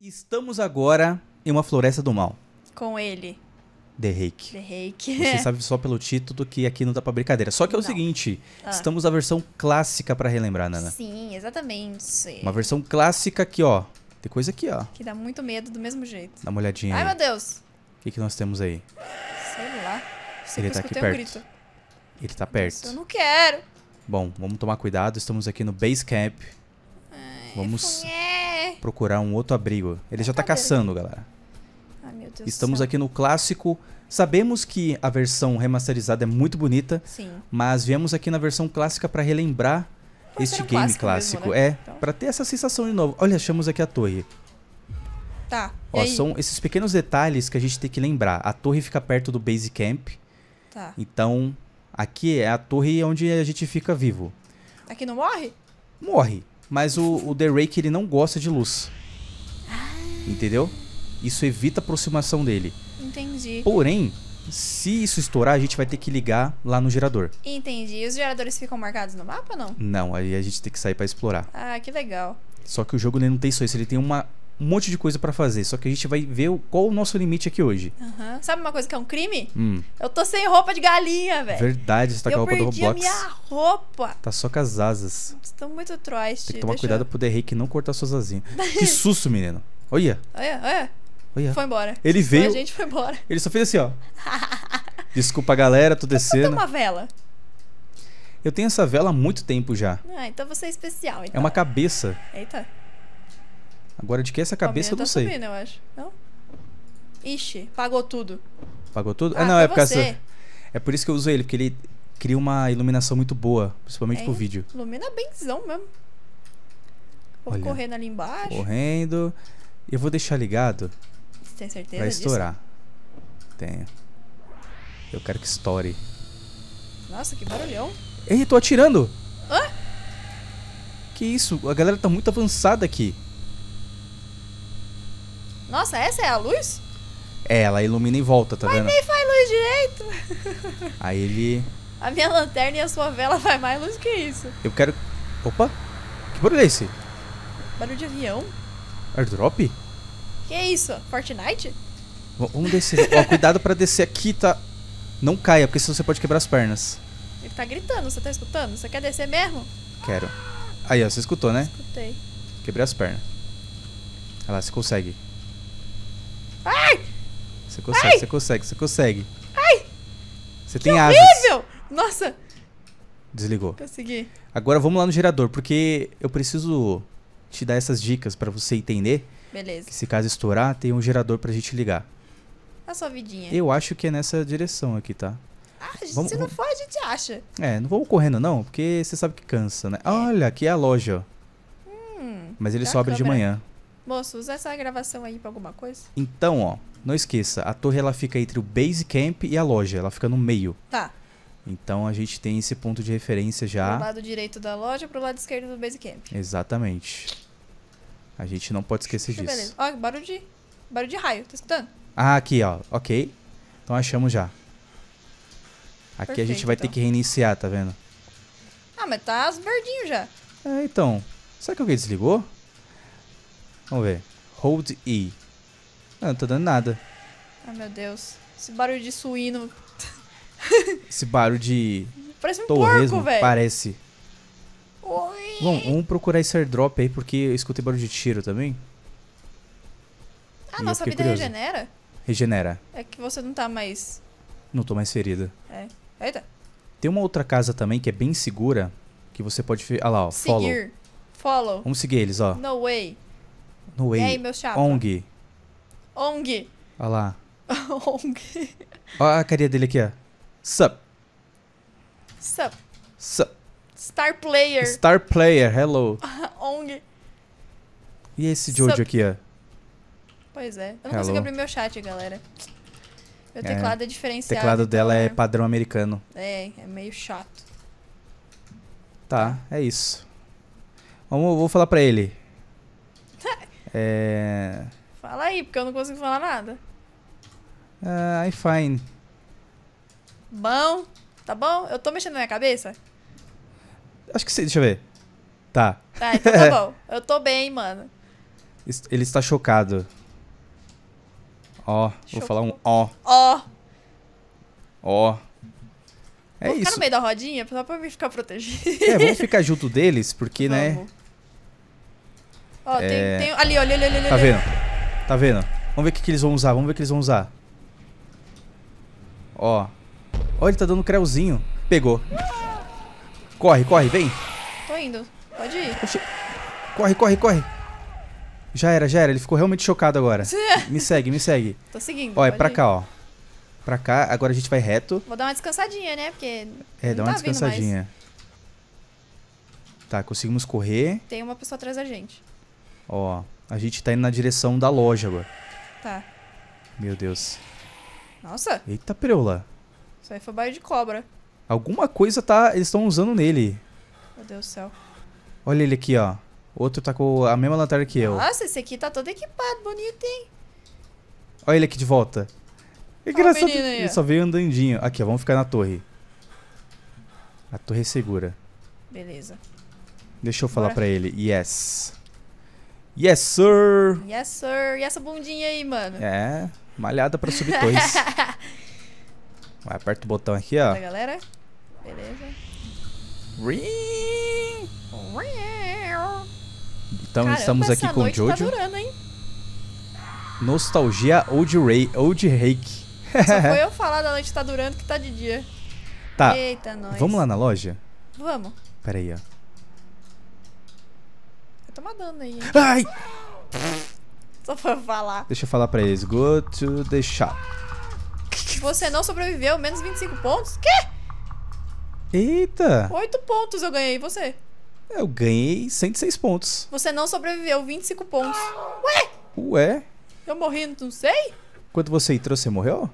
Estamos agora em uma floresta do mal. Com ele. The Reiki. The Reiki. Você sabe só pelo título que aqui não dá pra brincadeira. Só que é o não. seguinte, ah. estamos na versão clássica para relembrar, Nana. Sim, exatamente. Uma versão clássica que, ó, tem coisa aqui, ó. Que dá muito medo do mesmo jeito. Dá uma olhadinha Ai, aí. meu Deus. O que, que nós temos aí? Sei lá. Sei Ele tá aqui perto. Um Ele tá perto. eu não quero. Bom, vamos tomar cuidado. Estamos aqui no Base Camp. Ai, vamos... Procurar um outro abrigo. Ele já tá caçando, galera. Ai, meu Deus Estamos aqui no clássico. Sabemos que a versão remasterizada é muito bonita. Sim. Mas viemos aqui na versão clássica para relembrar Pode este um game clássico. clássico. Mesmo, né? É, então. para ter essa sensação de novo. Olha, achamos aqui a torre. Tá. Ó, são esses pequenos detalhes que a gente tem que lembrar. A torre fica perto do base camp. Tá. Então, aqui é a torre onde a gente fica vivo. Aqui não morre? Morre. Mas o, o The Rake, ele não gosta de luz. Ah. Entendeu? Isso evita a aproximação dele. Entendi. Porém, se isso estourar, a gente vai ter que ligar lá no gerador. Entendi. E os geradores ficam marcados no mapa ou não? Não, aí a gente tem que sair para explorar. Ah, que legal. Só que o jogo ele não tem só isso, ele tem uma um monte de coisa para fazer. Só que a gente vai ver qual o nosso limite aqui hoje. Uhum. Sabe uma coisa que é um crime? Hum. Eu tô sem roupa de galinha, velho. Verdade, você tá eu com a roupa do Roblox. Eu perdi minha roupa. Tá só com as asas. Estou muito troiste. Tem que tomar Deixa cuidado eu... pro The não cortar suas asinhas. que susto, menino. Olha. Olha, olha. Olha. Foi embora. Ele veio. A gente foi embora. Ele só fez assim, ó. Desculpa, galera, tô descendo. Eu uma vela. Eu tenho essa vela há muito tempo já. Ah, então você é especial. Então. É uma então. cabeça. Eita. Agora de que essa cabeça eu não tá sei. Subindo, eu acho. Não? Ixi, pagou tudo. Pagou tudo? Ah, ah não, é por causa. É por isso que eu uso ele, porque ele cria uma iluminação muito boa, principalmente é, pro vídeo. Ilumina bemzão mesmo. Vou Olha, correndo ali embaixo. Correndo. Eu vou deixar ligado. Você tem certeza? Vai estourar. Disso? Tenho. Eu quero que estoure. Nossa, que barulhão. Ei, tô atirando! Hã? Que isso? A galera tá muito avançada aqui. Nossa, essa é a luz? É, ela ilumina em volta, tá Mas vendo? Mas nem faz luz direito. Aí ele. A minha lanterna e a sua vela vai mais luz que isso. Eu quero. Opa! Que barulho é esse? Barulho de avião? Airdrop? Que é isso? Fortnite? V vamos descer. Ó, cuidado pra descer aqui, tá? Não caia, porque senão você pode quebrar as pernas. Ele tá gritando, você tá escutando? Você quer descer mesmo? Quero. Aí, ó, você escutou, né? Escutei. Quebrei as pernas. Olha lá, você consegue. Você consegue, você consegue, você consegue. Ai! Você tem asas. horrível! Nossa! Desligou. Consegui. Agora vamos lá no gerador, porque eu preciso te dar essas dicas para você entender. Beleza. Que se caso estourar, tem um gerador pra gente ligar. A sua vidinha. Eu acho que é nessa direção aqui, tá? Ah, vamos, se não for, a gente acha. É, não vamos correndo não, porque você sabe que cansa, né? É. Olha, aqui é a loja, ó. Hum, Mas ele só abre de manhã. Moço, usa essa gravação aí pra alguma coisa. Então, ó. Não esqueça, a torre ela fica entre o base camp e a loja, ela fica no meio. Tá. Então a gente tem esse ponto de referência já. Pro lado direito da loja, pro lado esquerdo do base camp. Exatamente. A gente não pode esquecer então, Beleza. disso. Beleza. Ó, barulho de, barulho de raio, tá escutando? Ah, aqui, ó. Ok. Então achamos já. Aqui Perfeito, a gente vai então. ter que reiniciar, tá vendo? Ah, mas tá as verdinho já. É, então. Será que alguém desligou? Vamos ver. Hold E. Não, não tô dando nada. Ai, meu Deus. Esse barulho de suíno. Esse barulho de... Parece um Torresmo, porco, velho. Parece. Oi. Bom, vamos procurar esse airdrop aí, porque eu escutei barulho de tiro também. Ah, e nossa vida curioso. regenera? Regenera. É que você não tá mais... Não tô mais ferida. É. Eita. Tem uma outra casa também que é bem segura, que você pode... Olha ah lá, ó. Seguir. Follow. follow. Vamos seguir eles, ó. No way. No way. E aí, meu chapa? ONG. ONG. Olha lá. ONG. Olha a carinha dele aqui, ó. Sup. Sup. Sup. Star Player. Star Player, hello. ONG. E esse Jojo aqui, ó? Pois é. Eu não hello. consigo abrir meu chat, galera. Meu é. teclado é, é diferenciado. O teclado então, dela é né? padrão americano. É, é meio chato. Tá, é isso. Vamos, vou falar pra ele. é... Fala aí, porque eu não consigo falar nada. Uh, fine. Bom, tá bom? Eu tô mexendo na minha cabeça? Acho que sim, deixa eu ver. Tá. Tá, então tá bom. Eu tô bem, mano. Ele está chocado. Ó, oh, vou falar um ó. Ó. Ó. É vou isso. ficar no meio da rodinha só pra me ficar protegido. É, vamos ficar junto deles, porque, né? vamos. né? Ó, tem, é. tem. Ali, olha, olha, olha. Tá vendo? Tá vendo? Vamos ver o que, que eles vão usar. Vamos ver o que eles vão usar. Ó. Ó, ele tá dando creuzinho. Pegou. Corre, corre, vem. Tô indo. Pode ir. Oxi. Corre, corre, corre. Já era, já era. Ele ficou realmente chocado agora. me segue, me segue. Tô seguindo. Ó, é pra ir. cá, ó. Pra cá. Agora a gente vai reto. Vou dar uma descansadinha, né? Porque. É, dá tá uma descansadinha. Tá, conseguimos correr. Tem uma pessoa atrás da gente. Ó, a gente tá indo na direção da loja agora. Tá. Meu Deus. Nossa. Eita preula. Isso aí foi baile de cobra. Alguma coisa tá. Eles estão usando nele. Meu Deus do céu. Olha ele aqui, ó. Outro tá com a mesma lanterna que eu. Nossa, esse aqui tá todo equipado, bonito, hein? Olha ele aqui de volta. É engraçado. Ele aí. só veio andandinho. Aqui, ó. Vamos ficar na torre. A torre é segura. Beleza. Deixa eu falar Bora. pra ele. Yes. Yes, sir! Yes, sir! E essa bundinha aí, mano? É, malhada pra subir dois. Vai, aperta o botão aqui, ó. galera? Beleza. Então Caramba, estamos aqui com o tá Jojo. Tá durando, hein? Nostalgia Old Ray, Old Rake. Só foi eu falar da noite tá durando que tá de dia. Tá. Eita, nós. Vamos lá na loja? Vamos. Pera aí, ó tomar dano aí. Hein? Ai! Só pra falar. Deixa eu falar pra eles. Go to the shop. Você não sobreviveu, menos 25 pontos? Quê? Eita! 8 pontos eu ganhei, e você? Eu ganhei 106 pontos. Você não sobreviveu, 25 pontos. Ué? Ué? Eu morri, não sei? Quando você entrou, você morreu?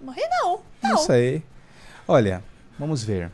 Morri não. Não, não sei. Olha, vamos ver.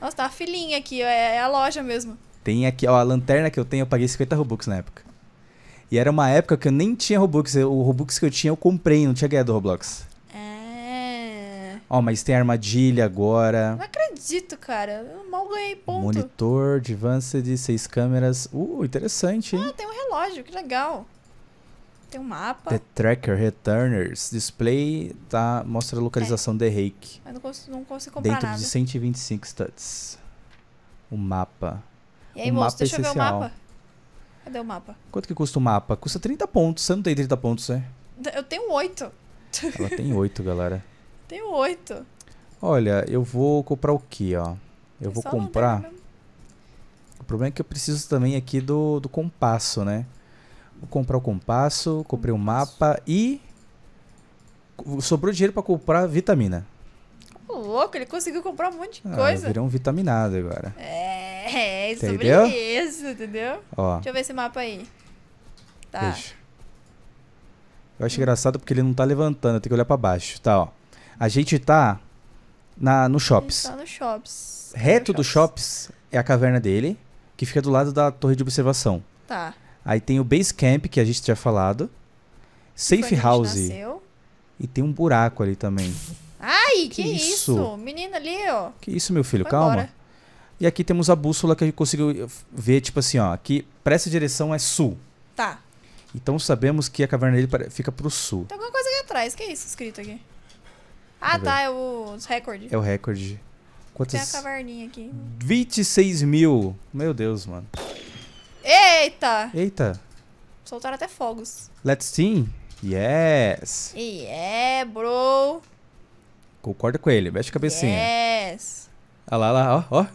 Nossa, tá a filhinha aqui, é, é a loja mesmo. Tem aqui, ó, a lanterna que eu tenho, eu paguei 50 Robux na época. E era uma época que eu nem tinha Robux. O Robux que eu tinha eu comprei, não tinha ganhado Roblox. É. Ó, mas tem armadilha agora. Não acredito, cara. Eu mal ganhei ponto. Monitor, advanced, seis câmeras. Uh, interessante, hein? Ah, tem um relógio, que legal. Tem um mapa. The Tracker Returners. Display tá, mostra a localização é. de Reiki. Mas não consigo, não consigo comprar Dentro nada. de 125 studs. O mapa. E aí, o moço, deixa eu ver o mapa. Cadê o mapa? Quanto que custa o mapa? Custa 30 pontos. Você não tem 30 pontos, né? Eu tenho 8. Ela tem 8, galera. Tenho 8. Olha, eu vou comprar o que, ó? Eu, é vou comprar... O problema é que eu preciso também aqui do, do compasso, né? Vou comprar o compasso, comprei o um mapa e... Sobrou dinheiro pra comprar vitamina. Ô, louco, ele conseguiu comprar um monte de ah, coisa. Virou um vitaminado agora. É. É, é entendeu? sobre isso, entendeu? Ó. Deixa eu ver esse mapa aí. Tá. Deixa. Eu acho engraçado porque ele não tá levantando, tem que olhar pra baixo. Tá, ó. A gente tá na, no Shops. A gente tá no Shops. Reto no do shops. é a caverna dele, que fica do lado da torre de observação. Tá. Aí tem o Base Camp, que a gente tinha falado. Safe House. Nasceu. E tem um buraco ali também. Ai, que, que isso? isso? Menina ali, ó. Que isso, meu filho? Foi Calma. Embora. E aqui temos a bússola que a gente conseguiu eh, ver, tipo assim, ó, que para essa direção é sul. Tá. Então sabemos que a caverna dele fica pro sul. Tem alguma coisa aqui atrás, que é isso escrito aqui? Ah, tá, é, é o recorde. É o recorde. Quantos? Tem a caverninha aqui. 26 mil. Meu Deus, mano. Eita! Eita. Soltaram até fogos. Let's team? Yes. Yeah, bro. Concorda com ele, mexe a cabecinha. Yeah. Olha lá, olha lá, ó, ó.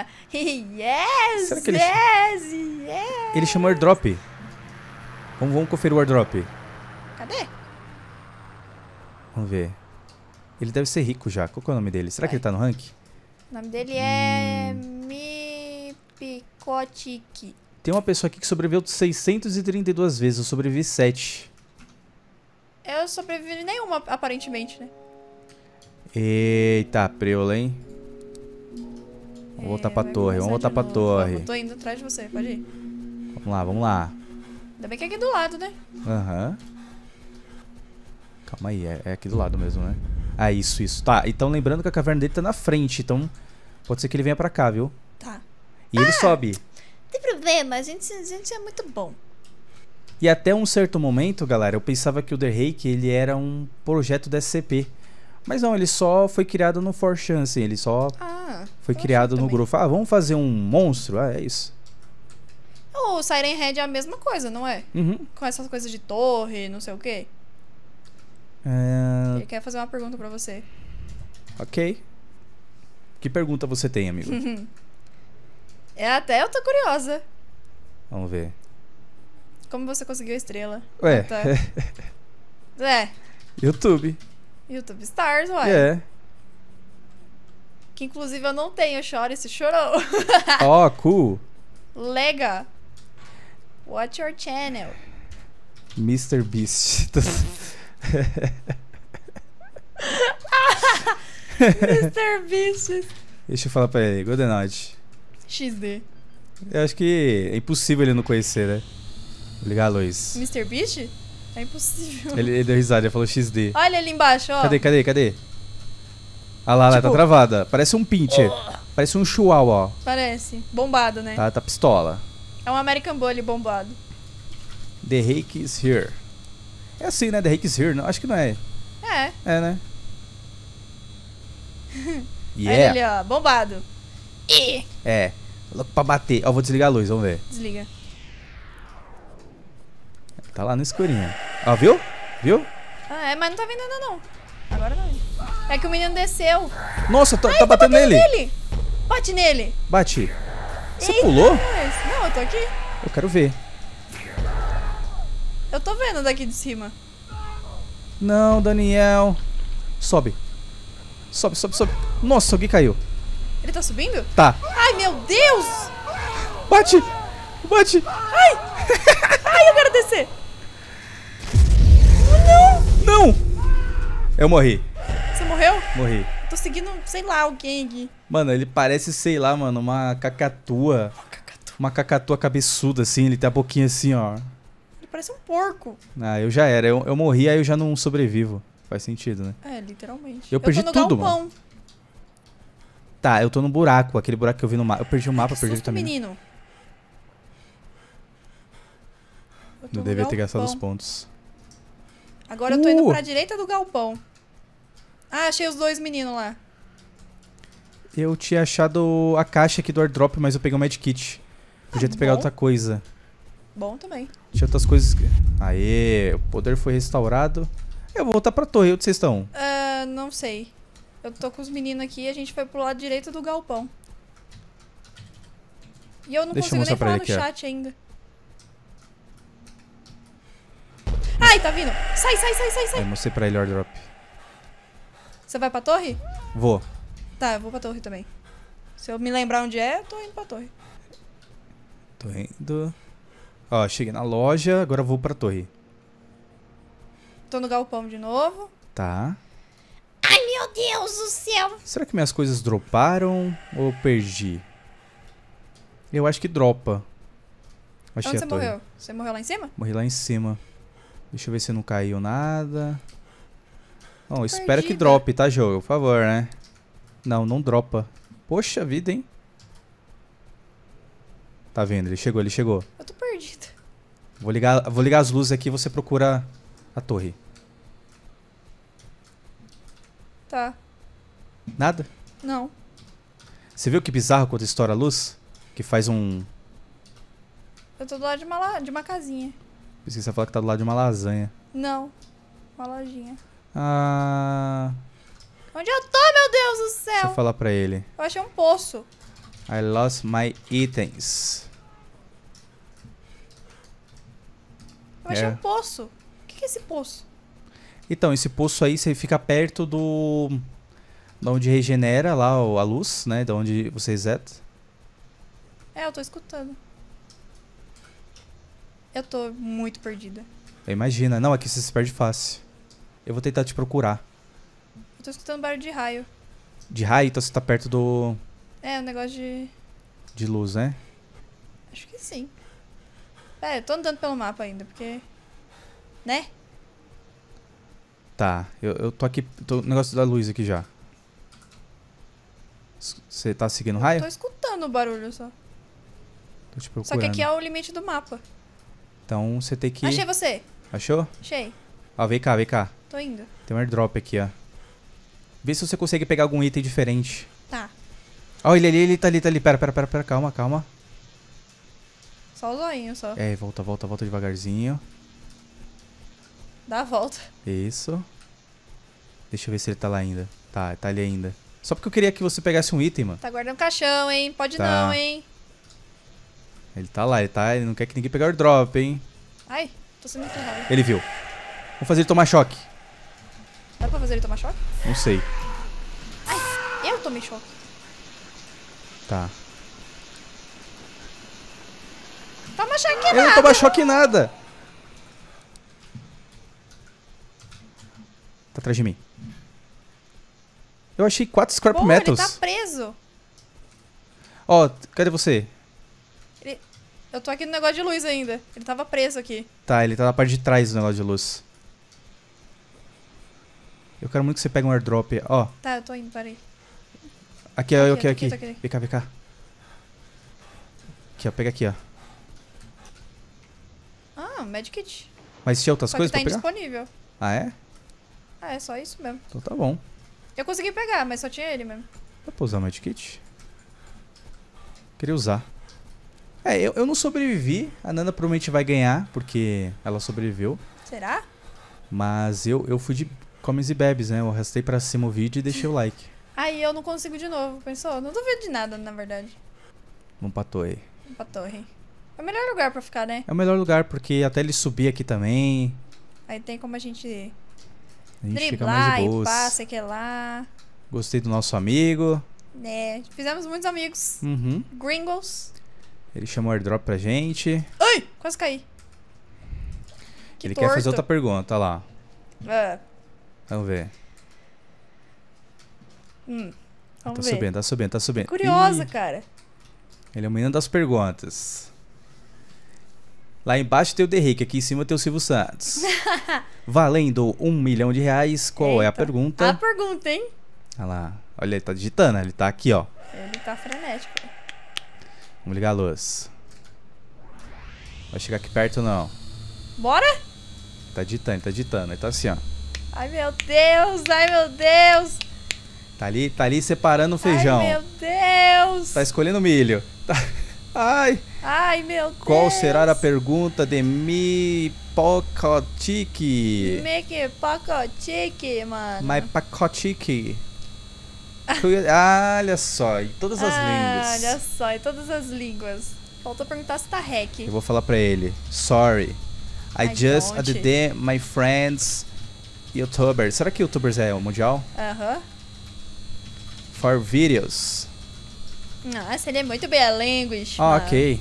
yes, Será que ele... yes, yes. Ele chamou airdrop. Vamos, vamos conferir o airdrop. Cadê? Vamos ver. Ele deve ser rico já. Qual que é o nome dele? Será Vai. que ele tá no rank? O nome dele é... Mipicotic hum. Mipicotique. Tem uma pessoa aqui que sobreviveu 632 vezes. Eu sobrevivi 7. Eu sobrevivi nenhuma, aparentemente, né? Eita, preula, hein? Vou voltar é, pra torre, vamos voltar pra torre. Eu tô indo atrás de você, pode ir. Vamos lá, vamos lá. Ainda bem que é aqui do lado, né? Aham. Uhum. Calma aí, é, é, aqui do lado mesmo, né? Ah, isso, isso. Tá, então lembrando que a caverna dele tá na frente, então pode ser que ele venha pra cá, viu? Tá. E ah, ele sobe. Não tem problema, a gente, a gente é muito bom. E até um certo momento, galera, eu pensava que o The Rake, ele era um projeto da SCP. Mas não, ele só foi criado no For chan assim, ele só ah, foi criado no grupo. Ah, vamos fazer um monstro? Ah, é isso. O Siren Head é a mesma coisa, não é? Uhum. Com essas coisas de torre, não sei o quê. É... Ele quer fazer uma pergunta para você. Ok. Que pergunta você tem, amigo? é até eu tô curiosa. Vamos ver. Como você conseguiu a estrela? Ué. Tá... é. YouTube. YouTube Stars, uai. É. Que inclusive eu não tenho, chora esse chorou. Ó, oh, cool. Lega. Watch your channel. Mr. Beast. Mr. Beast. Deixa eu falar pra ele. Golden Night. XD. Eu acho que é impossível ele não conhecer, né? Ligar Luiz. Mr. Beast? É impossível. Ele, ele deu risada, ele falou XD. Olha ali embaixo, ó. Cadê, cadê, cadê? Ah lá, tipo... lá, tá tipo- travada. Parece um pincher. Oh. Parece um chihuahua, ó. Parece. Bombado, né? Tá, tá pistola. É um American Bully bombado. The Hake is here. É assim, né? The Hake is here. Não, acho que não é. É. É, né? yeah. Olha ali, ó. Bombado. É. Louco pra bater. Ó, vou desligar a luz, vamos ver. Desliga. Tá lá no escurinho. Ah, viu? Viu? Ah, é, mas não tá ainda não. Agora não. É que o menino desceu. Nossa, tá, tá, Ai, tá batendo, batendo nele. nele. Bate nele. Bate. Você Eita, pulou? Não, eu tô aqui. Eu quero ver. Eu tô vendo daqui de cima. Não, Daniel. Sobe. Sobe, sobe, sobe. Nossa, alguém caiu. Ele tá subindo? Tá. Ai, meu Deus! Bate! Bate! Ai! Ai, eu quero descer! Eu morri. Você morreu? Morri. Eu tô seguindo, sei lá, alguém aqui. Mano, ele parece, sei lá, mano, uma cacatua. Uma cacatua, uma cacatua cabeçuda, assim. Ele tem a boquinha assim, ó. Ele parece um porco. Ah, eu já era. Eu, eu morri, aí eu já não sobrevivo. Faz sentido, né? É, literalmente. Eu, eu perdi tudo, galpão. mano. Tá, eu tô no buraco, aquele buraco que eu vi no mapa. Eu perdi o mapa, Ai, é perdi o menino. Eu, devia deveria ter gastado os pontos. Agora uh. eu tô indo uh! pra direita do galpão. Ah, achei os dois meninos lá. Eu tinha achado a caixa aqui do airdrop, mas eu peguei o medkit. Podia ah, ter pegado outra coisa. Bom também. Tinha outras coisas. Aê, o poder foi restaurado. Eu vou voltar pra torre, onde vocês estão? Uh, não sei. Eu tô com os meninos aqui e a gente foi pro lado direito do galpão. E eu não Deixa consigo eu nem falar no aqui, chat ó. ainda. Ai, tá vindo. Sai, sai, sai, sai, sai. Eu mostrei pra ele o airdrop. Você vai pra torre? Vou. Tá, eu vou pra torre também. Se eu me lembrar onde é, eu tô indo pra torre. Tô indo. Ó, cheguei na loja, agora vou pra torre. Tô no galpão de novo. Tá. Ai, meu Deus do céu! Será que minhas coisas droparam ou eu perdi? Eu acho que dropa. Achei Onde você torre. morreu? Você morreu lá em cima? Morri lá em cima. Deixa eu ver se não caiu nada. Bom, Perdida. espero que drope, tá, jogo? Por favor, né? Não, não dropa. Poxa vida, hein? Tá vendo? Ele chegou, ele chegou. Eu tô perdido. Vou ligar, vou ligar as luzes aqui e você procura a torre. Tá. Nada? Não. Você viu que bizarro quando estoura a luz? Que faz um... Eu tô do lado de uma, de uma casinha. Pensei que você ia falar que tá do lado de uma lasanha. Não, uma lojinha. Ah. Onde eu tô, meu Deus do céu? Deixa eu falar pra ele. Eu achei um poço. I lost my itens. Eu achei é. um poço. O que é esse poço? Então, esse poço aí você fica perto do. Da onde regenera lá a luz, né? Da onde vocês é? É, eu tô escutando. Eu tô muito perdida. Imagina. Não, aqui é você se perde fácil. Eu vou tentar te procurar. Eu tô escutando barulho de raio. De raio? Então você tá perto do... É, um negócio de... De luz, né? Acho que sim. Pera, é, eu tô andando pelo mapa ainda, porque... Né? Tá, eu, eu tô aqui... Tô no negócio da luz aqui já. Você tá seguindo o raio? Eu tô escutando o barulho só. Tô te procurando. Só que aqui é o limite do mapa. Então você tem que. Achei você. Achou? Achei. Ó, vem cá, vem cá. Tô indo. Tem um airdrop aqui, ó. Vê se você consegue pegar algum item diferente. Tá. Ó, ele ali, ele tá ali, tá ali. Pera, pera, pera, pera. Calma, calma. Só o zoinho, só. É, volta, volta, volta devagarzinho. Dá a volta. Isso. Deixa eu ver se ele tá lá ainda. Tá, tá ali ainda. Só porque eu queria que você pegasse um item, mano. Tá guardando caixão, hein? Pode tá. não, hein? Ele tá lá, ele tá. Ele não quer que ninguém pegue o drop, hein? Ai, tô sendo enterrado. Ele viu. Vamos fazer ele tomar choque. Dá pra fazer ele tomar choque? Não sei. Ai, eu tomei choque. Tá. Toma choque nada. Eu não toma choque nada. Tá atrás de mim. Eu achei quatro Scorp Metals. ele tá preso. Ó, oh, cadê você? Eu tô aqui no negócio de luz ainda. Ele tava preso aqui. Tá, ele tá na parte de trás do negócio de luz. Eu quero muito que você pegue um airdrop. Ó. Oh. Tá, eu tô indo, parei. Aqui, aqui, aqui. aqui. aqui, aqui. Vem cá, vem cá. Aqui, ó. Pega aqui, ó. Ah, medkit. Mas tinha outras só coisas que tá pra pegar? indisponível. Ah, é? Ah, é só isso mesmo. Então tá bom. Eu consegui pegar, mas só tinha ele mesmo. Dá pra usar o medkit? Queria usar. É, eu, eu não sobrevivi. A Nana provavelmente vai ganhar, porque ela sobreviveu. Será? Mas eu, eu fui de comes e bebes, né? Eu arrastei pra cima o vídeo e deixei o like. Aí eu não consigo de novo, pensou? Não duvido de nada, na verdade. Vamos pra torre. Vamos pra torre. É o melhor lugar pra ficar, né? É o melhor lugar, porque até ele subir aqui também. Aí tem como a gente, a gente driblar e pá, sei que lá. Gostei do nosso amigo. Né? fizemos muitos amigos. Uhum. Gringos. Ele chamou o airdrop pra gente. Ai, quase caí. Que Ele torto. quer fazer outra pergunta, lá. É. Vamos ver. Hum, tá vamos tá ver. subindo, tá subindo, tá subindo. Curiosa, Ih. cara. Ele é o menino das perguntas. Lá embaixo tem o Derrick, aqui em cima tem o Silvio Santos. Valendo um milhão de reais, qual Eita. é a pergunta? A pergunta, hein? Olha lá. Olha, ele tá digitando, ele tá aqui, ó. Ele tá frenético. Vamos ligar a luz. Vai chegar aqui perto, não. Bora? Tá ditando, tá ditando. Ele tá assim, ó. Ai, meu Deus! Ai, meu Deus! Tá ali, tá ali separando o feijão. Ai, meu Deus! Tá escolhendo milho. Tá... Ai! Ai, meu Deus! Qual será a pergunta de mi pocotique? Mi que pocotique, mano. Mi pacotique. Ah, olha só, em todas as ah, línguas. Olha só, em todas as línguas. Faltou perguntar se tá hack. Eu vou falar pra ele. Sorry. I, I just don't. add my friends YouTubers. Será que YouTubers é o mundial? Aham. Uh -huh. For videos. Nossa, ele é muito bem a language. Ah, ok.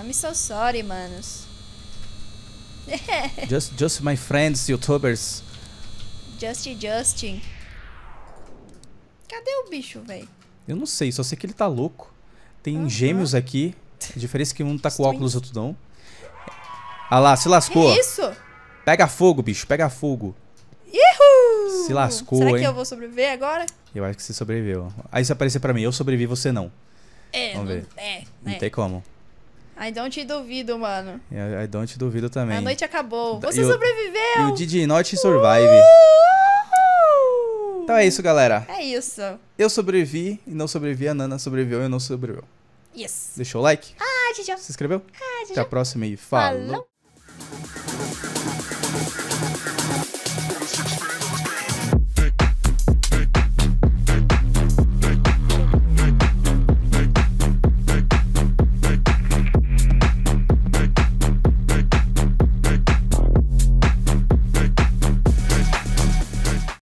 I'm so sorry, manos. just, just my friends YouTubers. Just Justin. Cadê o bicho, velho? Eu não sei, só sei que ele tá louco. Tem uhum. gêmeos aqui. A diferença é que um tá com óculos e outro não. Ah lá, se lascou. Que isso? Pega fogo, bicho, pega fogo. Ihu! Se lascou, Será hein? que eu vou sobreviver agora? Eu acho que você sobreviveu. Aí se aparecer pra mim, eu sobrevivi, você não. É, Vamos não, ver. É, né? não é. tem como. I don't te duvido, mano. I don't te duvido também. A noite acabou. Você e sobreviveu! E o Didi Not Survive. Uh! Então é isso, galera. É isso. Eu sobrevivi e não sobrevivi, a Nana sobreviveu e não sobreviveu. Yes. Deixou o like? Ah, tchau. Se inscreveu? Ah, tchau. Até a próxima e falou. falou.